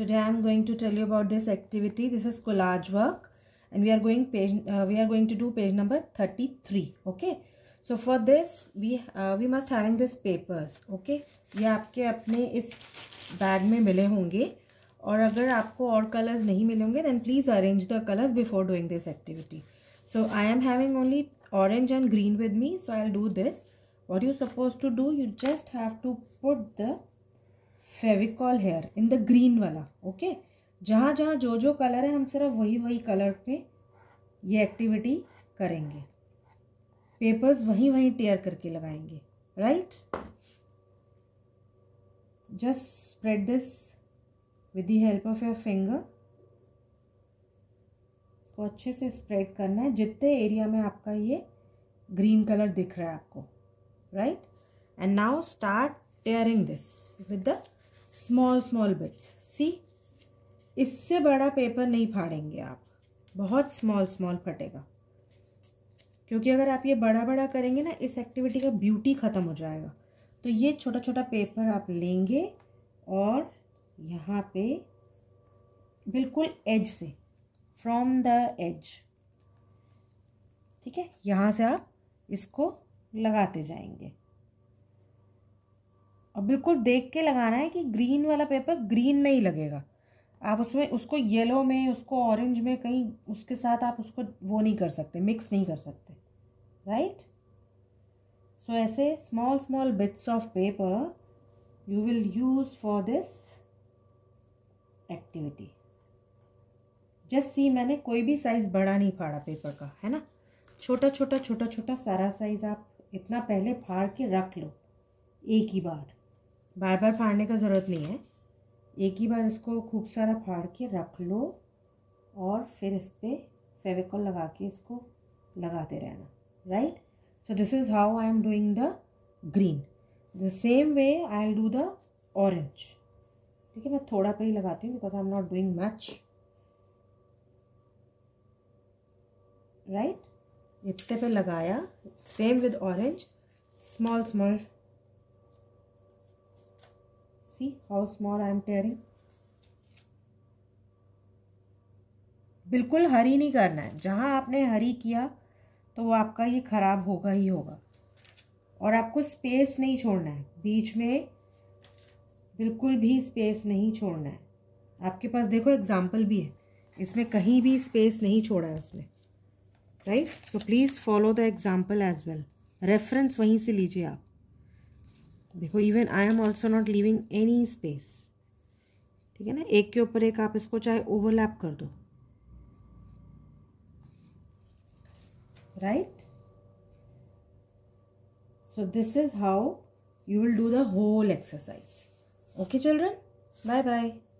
today i am going to tell you about this activity this is collage work and we are going page uh, we are going to do page number 33 okay so for this we uh, we must having this papers okay ye aapke apne is bag mein mile honge aur agar aapko aur colors nahi milenge then please arrange the colors before doing this activity so i am having only orange and green with me so i'll do this what you supposed to do you just have to put the Fevicol here in the green वाला okay जहाँ जहाँ जो जो colour है हम सिर्फ वही वही कलर पे ये एक्टिविटी करेंगे पेपर्स वहीं वहीं टेयर करके लगाएंगे right just spread this with the help of your finger इसको अच्छे से स्प्रेड करना है जितने एरिया में आपका ये ग्रीन कलर दिख रहा है आपको right and now start tearing this with the small small bits see इससे बड़ा पेपर नहीं फाड़ेंगे आप बहुत स्मॉल स्मॉल फटेगा क्योंकि अगर आप ये बड़ा बड़ा करेंगे ना इस एक्टिविटी का ब्यूटी ख़त्म हो जाएगा तो ये छोटा छोटा पेपर आप लेंगे और यहाँ पे बिल्कुल एज से फ्रॉम द एज ठीक है यहाँ से आप इसको लगाते जाएंगे और बिल्कुल देख के लगाना है कि ग्रीन वाला पेपर ग्रीन नहीं लगेगा आप उसमें उसको येलो में उसको ऑरेंज में कहीं उसके साथ आप उसको वो नहीं कर सकते मिक्स नहीं कर सकते राइट सो ऐसे small small bits of paper you will use for this activity just see मैंने कोई भी साइज़ बड़ा नहीं फाड़ा पेपर का है ना छोटा छोटा छोटा छोटा सारा साइज़ आप इतना पहले फाड़ के रख लो एक ही बार बार बार फाड़ने का ज़रूरत नहीं है एक ही बार इसको खूब सारा फाड़ के रख लो और फिर इस पर फेविकॉल लगा के इसको लगाते रहना right so this is how I am doing the green the same way I do the orange ठीक है मैं थोड़ा पे ही लगाती हूँ because I am not doing much right इतने पे लगाया same with orange small small see how small I am tearing बिल्कुल हरी नहीं करना है जहाँ आपने हरी किया तो वो आपका ये ख़राब होगा ही होगा और आपको स्पेस नहीं छोड़ना है बीच में बिल्कुल भी स्पेस नहीं छोड़ना है आपके पास देखो एग्जाम्पल भी है इसमें कहीं भी स्पेस नहीं छोड़ा है उसने right so please follow the example as well reference वहीं से लीजिए आप देखो even I am also not leaving any space ठीक है ना एक के ऊपर एक आप इसको चाहे ओवरलैप कर दो right so this is how you will do the whole exercise okay children bye bye